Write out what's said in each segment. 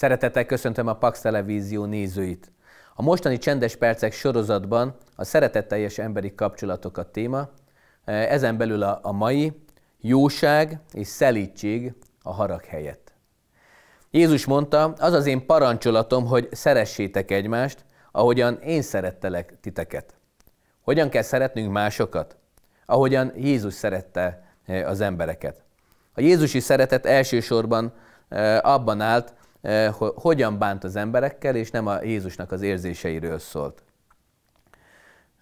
Szeretettel köszöntöm a Pax Televízió nézőit. A mostani Csendes Percek sorozatban a szeretetteljes emberi kapcsolatok a téma, e, ezen belül a, a mai jóság és szelítség a harag helyett. Jézus mondta, az az én parancsolatom, hogy szeressétek egymást, ahogyan én szerettelek titeket. Hogyan kell szeretnünk másokat? Ahogyan Jézus szerette e, az embereket. A Jézusi szeretet elsősorban e, abban állt, Eh, hogyan bánt az emberekkel, és nem a Jézusnak az érzéseiről szólt.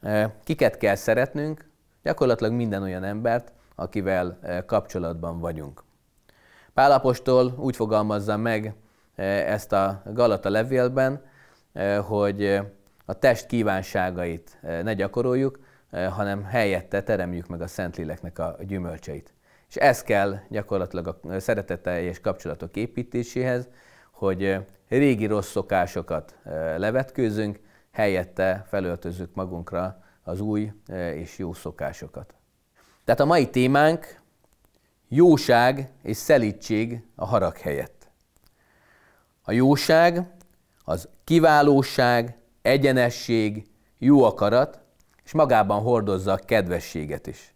Eh, kiket kell szeretnünk? Gyakorlatilag minden olyan embert, akivel eh, kapcsolatban vagyunk. Pálapostól úgy fogalmazza meg ezt a Galata levélben, hogy a test kívánságait ne gyakoroljuk, hanem helyette teremjük meg a Szentléleknek a gyümölcseit. És ez kell gyakorlatilag a és kapcsolatok építéséhez, hogy régi rossz szokásokat levetkőzünk, helyette felöltözzük magunkra az új és jó szokásokat. Tehát a mai témánk jóság és szelítség a harag helyett. A jóság az kiválóság, egyenesség, jó akarat, és magában hordozza a kedvességet is.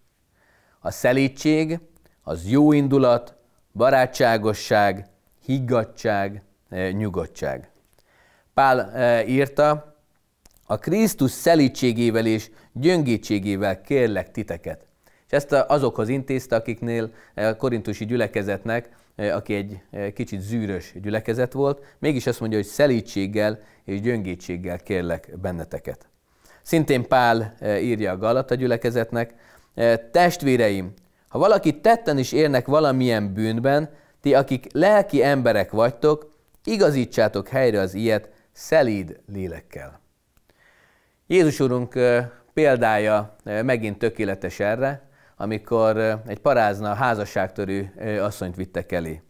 A szelítség az jó indulat, barátságosság, higgadság, nyugodtság. Pál írta, a Krisztus szelítségével és gyöngétségével kérlek titeket. És ezt azokhoz intézte, akiknél a korintusi gyülekezetnek, aki egy kicsit zűrös gyülekezet volt, mégis azt mondja, hogy szelítséggel és gyöngétséggel kérlek benneteket. Szintén Pál írja a Galata gyülekezetnek, testvéreim, ha valaki tetten is érnek valamilyen bűnben, ti, akik lelki emberek vagytok, Igazítsátok helyre az ilyet szelíd lélekkel. Jézus Urunk példája megint tökéletes erre, amikor egy parázna házasságtörű asszonyt vittek elé.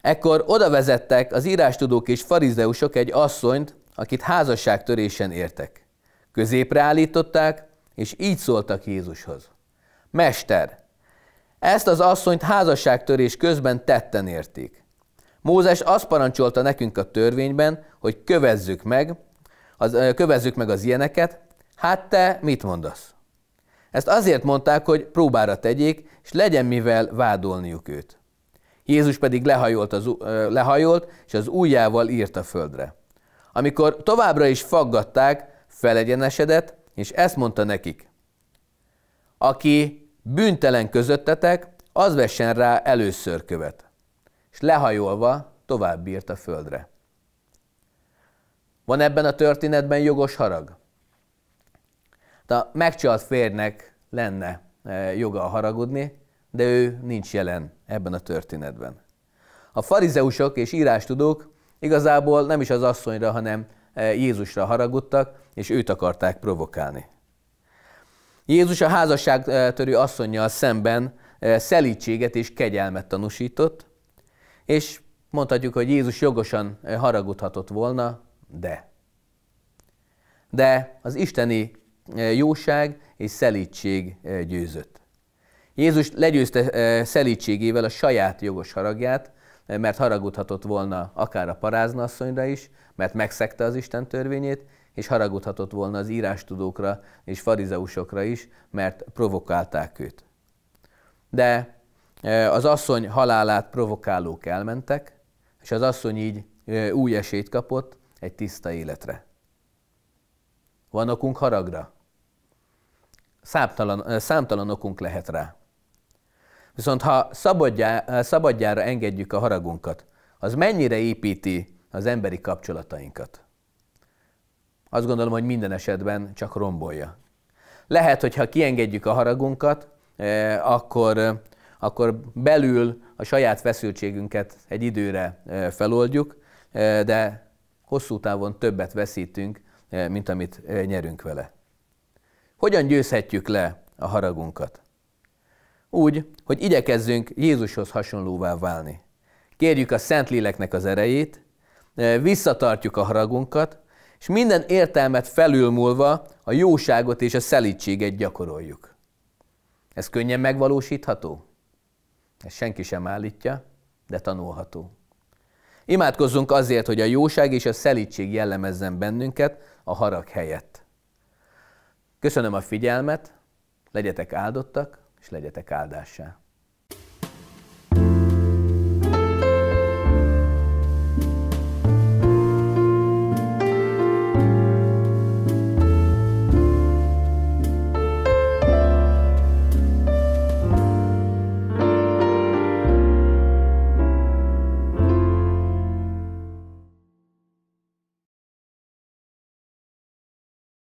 Ekkor oda vezettek az írástudók és farizeusok egy asszonyt, akit házasságtörésen értek. Középre állították, és így szóltak Jézushoz. Mester, ezt az asszonyt házasságtörés közben tetten érték. Mózes azt parancsolta nekünk a törvényben, hogy kövezzük meg, az, kövezzük meg az ilyeneket, hát te mit mondasz? Ezt azért mondták, hogy próbára tegyék, és legyen mivel vádolniuk őt. Jézus pedig lehajolt, az, lehajolt és az ujjával írt a földre. Amikor továbbra is faggatták, felegyenesedett, és ezt mondta nekik. Aki bűntelen közöttetek, az vessen rá először követ és lehajolva tovább bírt a földre. Van ebben a történetben jogos harag? De a megcsalt férnek lenne e, joga haragudni, de ő nincs jelen ebben a történetben. A farizeusok és írástudók igazából nem is az asszonyra, hanem e, Jézusra haragudtak, és őt akarták provokálni. Jézus a házasságtörő asszonynal szemben e, szelítséget és kegyelmet tanúsított, és mondhatjuk, hogy Jézus jogosan haragudhatott volna, de. De az isteni jóság és szelítség győzött. Jézus legyőzte szelítségével a saját jogos haragját, mert haragudhatott volna akár a paráznasszonyra is, mert megszegte az Isten törvényét, és haragudhatott volna az írástudókra és farizeusokra is, mert provokálták őt. De az asszony halálát provokálók elmentek, és az asszony így új esélyt kapott egy tiszta életre. Van okunk haragra? Számtalan, számtalan okunk lehet rá. Viszont ha szabadjá, szabadjára engedjük a haragunkat, az mennyire építi az emberi kapcsolatainkat? Azt gondolom, hogy minden esetben csak rombolja. Lehet, hogy ha kiengedjük a haragunkat, akkor akkor belül a saját feszültségünket egy időre e, feloldjuk, e, de hosszú távon többet veszítünk, e, mint amit nyerünk vele. Hogyan győzhetjük le a haragunkat? Úgy, hogy igyekezzünk Jézushoz hasonlóvá válni. Kérjük a Szentléleknek az erejét, visszatartjuk a haragunkat, és minden értelmet felülmúlva a jóságot és a szelítséget gyakoroljuk. Ez könnyen megvalósítható? Ezt senki sem állítja, de tanulható. Imádkozzunk azért, hogy a jóság és a szelítség jellemezzen bennünket a harag helyett. Köszönöm a figyelmet, legyetek áldottak, és legyetek áldássá.